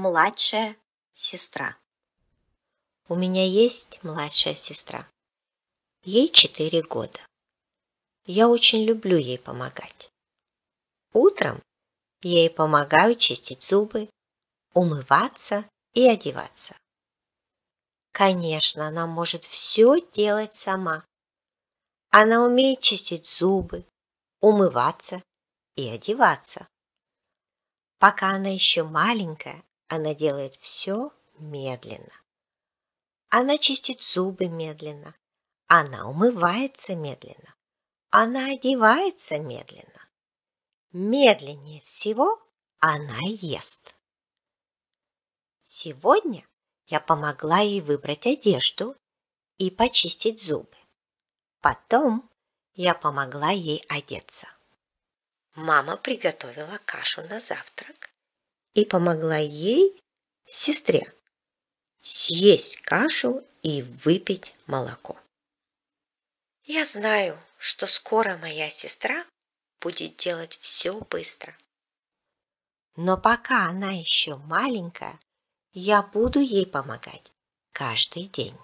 младшая сестра. У меня есть младшая сестра. Ей четыре года. Я очень люблю ей помогать. Утром я ей помогаю чистить зубы, умываться и одеваться. Конечно, она может все делать сама. Она умеет чистить зубы, умываться и одеваться. Пока она еще маленькая, она делает все медленно. Она чистит зубы медленно. Она умывается медленно. Она одевается медленно. Медленнее всего она ест. Сегодня я помогла ей выбрать одежду и почистить зубы. Потом я помогла ей одеться. Мама приготовила кашу на завтрак, и помогла ей, сестре, съесть кашу и выпить молоко. Я знаю, что скоро моя сестра будет делать все быстро. Но пока она еще маленькая, я буду ей помогать каждый день.